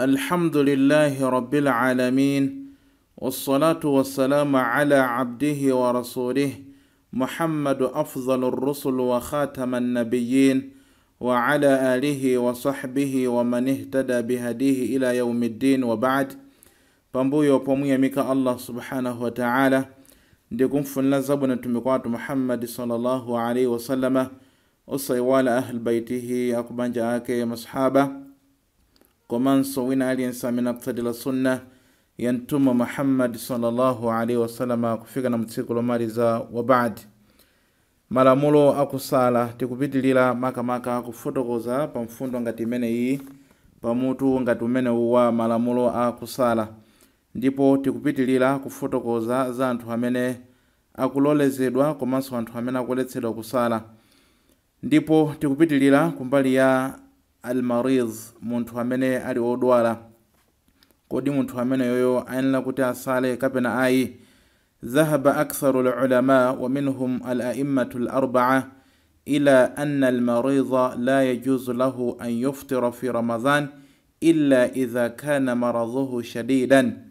الحمد لله رب العالمين والصلاة والسلام على عبده ورسوله محمد أفضل الرسل وخاتم النبيين وعلى آله وصحبه ومن اهتدى بهديه إلى يوم الدين وبعد pambuyo pamuya mika allah subhanahu wa ta'ala ndi kumfunla zabu na mtumiku watu muhammadi sallallahu alaihi wasallama usaiwala ahli baitihi akubanja ake masahaba komanso wina aliyensa minabtadi la sunna ya muhammad sallallahu salllahu alaihi wasalama kufika na mutsiku wa baad malamulo akusala tikupitilira makamaka kufotokoza pa mfundo ngati iyi pamutu ngati umene wa malamulo akusala ndipo tikupitilira kufotokoza za anthu amene akulolezedwa komanso anthu amene akuletsedwa kusala ndipo tikupitilira kumbali ya almariz munthu amene ali wodwala kodi munthu ameneyoyo ayenera kuti asale kapena ayi ذهب أكثر العلماء ومنهم الأئمة الأربعة إلى أن المريض لا يجوز له أن يفطر في رمضان إلا إذا كان مرضه شديدا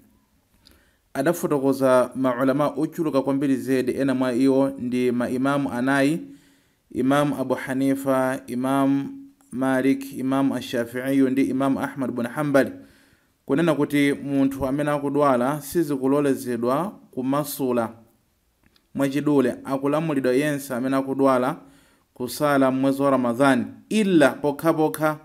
adafotokoza maulama ochuluka kwambiri zedi ena mwa iwo ndi maimamu anayi imamu abu hanifa imamu malik imamu ashafiiyu ndi imamu ahmad bun hambali kunena kuti munthu amene akudwala sizikulolezedwa kumasula mwachidule akulamulidwa yense amene akudwala kusala mmwezi wa ramadhani ila pokhapokha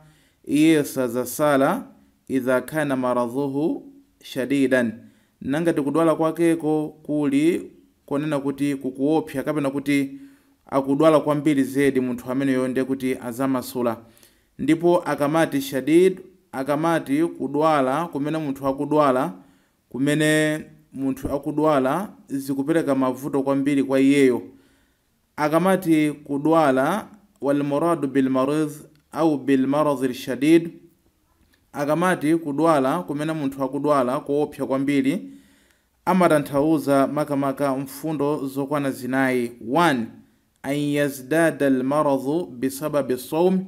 iye sazasala idha kana maradhuhu shadidan nangati kudwala kwakeko kuli konena kuti kukuopsa kapena kuti akudwala kwambiri zedi munthu amene yonde kuti azamasula ndipo akamati shadid akamati kudwala kumene munthu akudwala kumene munthu akudwala zikupereka mavuto kwambiri kwa iyeyo akamati kudwala walmuradu bilmaridh au bilmaradhi lshadid akamati kudwala kumene munthu akudwala kuopsa kwambiri amatanthauza makamaka mfundo zokwana zinayi 1 anyazdada yazdada almaradhu bisababi soum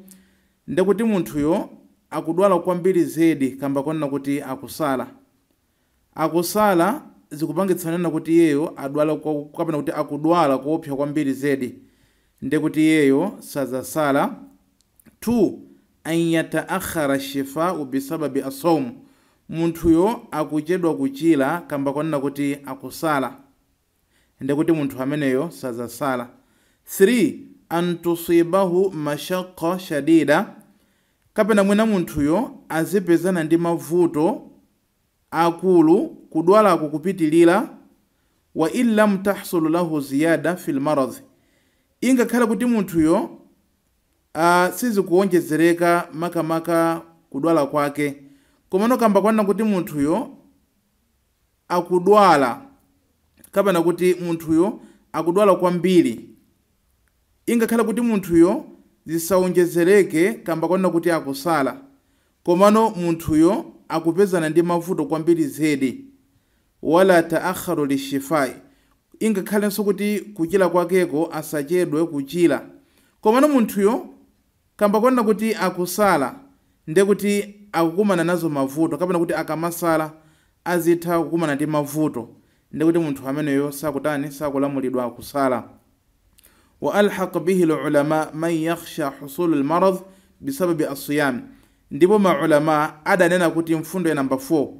ndakuti munthuyo akudwala kwambiri zedi kamba kwanena kuti akusala akusala zikupangitsanana kuti iyeyo adwala kapena kuti akudwala koopsa kwambiri zedi ndekuti iyeyo sazasala 2 an shifau bisababi asaumu munthuyo akuchedwa kuchila kamba kwanena kuti akusala ndekuti munthu ameneyo sazasala 3 an tusibahu mashaqqa shadida kapena mwina munthuyo azipezana ndi mavuto akulu kudwalako kupitilira wa in lam tahsulu lahu ziyada fi lmaradhi ingakhala kuti munthuyo sizikuwonjezereka makamaka kudwala kwake komano kamba kwanena kuti munthuyo akudwala kapena kuti munthuyo akudwala kwambiri ingakhala kuti munthuyo zisawonjezereke kamba kwanena kuti akusala komano munthuyo akupezana ndi mavuto kwambiri zedi wala taakharu lishifai ingakhalenso kuti kuchira kwakeko asachedwe kuchira komano munthuyo kamba kwanena kuti akusala nde kuti akukumana nazo mavuto kapena kuti akamasala azitha kukumana ndi mavuto nde kuti munthu ameneyo sakutani sakulamulidwa akusala waalhaq bihi lulama man yakhsha husul lmarad bisababi asiyam ndipo maulama adanena kuti mfundo ya namba 4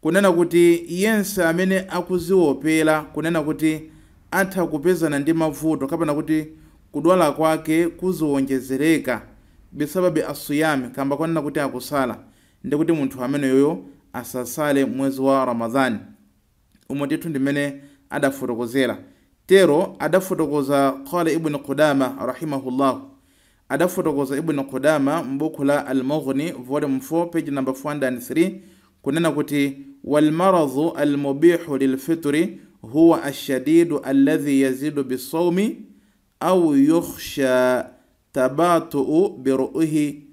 kunena kuti yense amene akuziopela kunena kuti atha kupezana ndi mavuto kapena kuti kudwala kwake kuziwonjezereka bisababi asiyami kamba kwanena kuti akusala ndi kuti munthu ameneyoyo asasale mwezi wa ramadhani umwe tithu ndimene adafotokozera tero ada fotogoza qala ibnu qudama rahimahullah ada fotogoza ibnu qudama mbukula almughni volume 4 page number 403 kunena kuti walmaradhu almubihu lilfitri huwa ashadidu alladhi yazidu bisawmi au yukhsha tabatuu biruuhi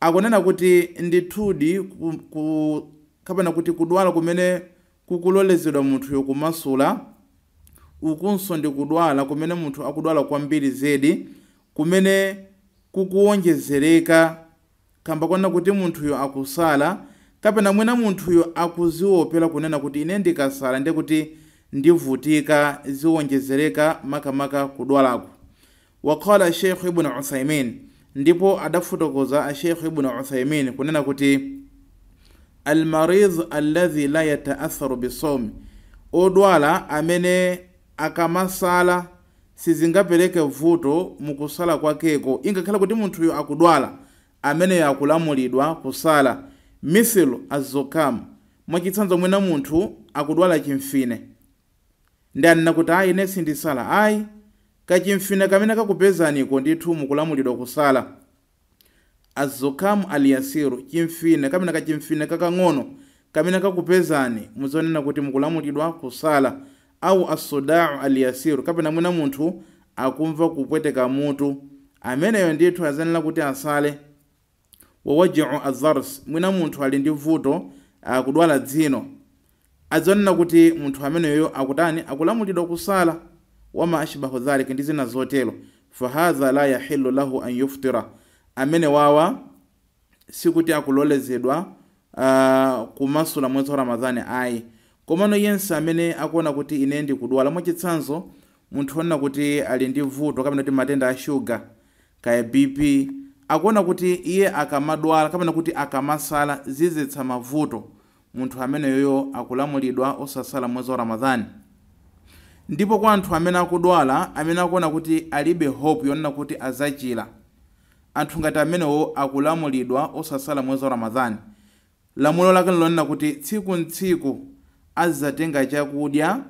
akunena kuti ndithudi kapena kuti kudwala kumene kukulolezedwa munthu yokumasula ukunso ndi kudwala kumene munthu akudwala kwambiri zedi kumene kukuwonjezereka kamba kuti munthuyo akusala kapena mwina munthuyo akuziopela kunena kuti ine ndikasala ndi kuti ndivutika ziwonjezereka makamaka kudwalako wakhala sheikh ibn uthaimin ndipo adafotokoza asheikh ibn uthaimin kunena kuti almarid alladhi la yataatharu bisomi odwala amene akamasala sizingapeleke vuto mukusala kwakeko ingakhala kuti munthuyo akudwala ameneyo akulamulidwa kusala misilu azokam mwachitsanzo mwina munthu akudwala chimfine ndi kuti ayi ine sindisala ayi kachimfine kamene kakupezaniko ndithu mukulamulidwa kusala azokam aliyasiru chimfine kamene kachimfine kakang'ono kamene kakupezani muzonena kuti mukulamulidwa kusala au asudau alyasiru kapena mwina munthu akumva kupweteka mutu ameneyo ndithu azenera kuti asale wawajiu azars mwina munthu ali ndi vuto akudwala ah, dzino adzanena kuti munthu ameneyo akutani akulamulidwa kusala wama ashbahu dhalik ndi zina zotelo fahadha la yahilu lahu an yuftira amene wawa sikuti akulolezedwa uh, kumasula mwezi wa ramadhani ayi komano yense amene akuona kuti ine ndi kudwala mwachitsanzo munthu onena kuti ali ndi vuto kapena kuti matenda a shuga kaya bp akuona kuti iye akamadwala kapena kuti akamasala zizetsa mavuto munthu ameneyoyo akulamulidwa osasala mwezi wa ramadhani ndipo kwa anthu amene akudwala amene akuona kuti alibe hope yonena kuti azachila anthu ngati amenewo akulamulidwa osasala mwezi wa ramadhani lamulo lake linonena kuti tsiku ntsiku azatenga chakudya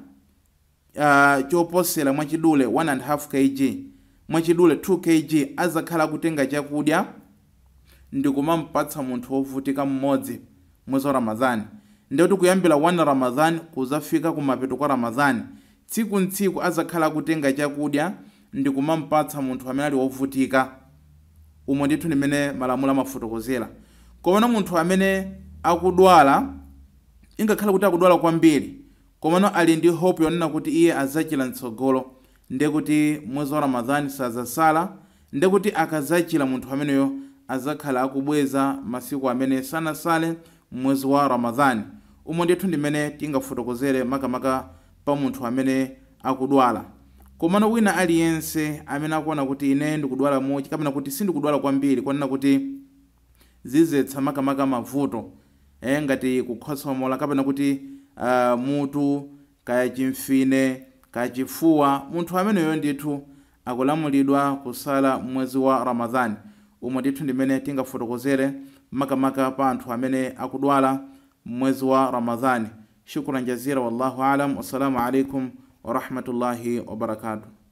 uh, choposera mwachidule 1.5 kg mwachidule 2 kg azakhala kutenga chakudya ndikumampatsa munthu wovutika mmodzi mwezi wa ramadhani ndikuti kuyambira 1 ramadhani kuzafika kumapeto kwa ramadhani tsiku ntsiku azakhala kutenga chakudya ndikumampatsa munthu amene ali wovutika umo ndithu ndimene malamulo amafotokozera komano munthu amene akudwala ingakhala kuti akudwala kwambiri komano ali ndi hope yonena kuti iye adzachira mtsogolo kuti mwezi wa ramadhani sazasala kuti akazachira munthu ameneyo azakhala akubweza masiku amene sanasale mwezi wa ramadhani umo ndithu ndimene tingafotokozere makamaka pa munthu amene akudwala komano wina aliyense amene akuona kuti ine ndikudwala mochi kapena kuti sindikudwala kwambiri kwanena kuti zizetsa makamaka mavuto Eh, ngati kukhosomola kapena kuti uh, mutu kaya chimfine kaya munthu ameneyo ndithu akulamulidwa kusala mwezi wa ramadhani umwe ndithu ndimene tingafotokozere makamaka pa anthu amene akudwala mwezi wa ramadhani shukran jazira wallahu alam wassalamu alaikum warahmatullahi wabarakatuh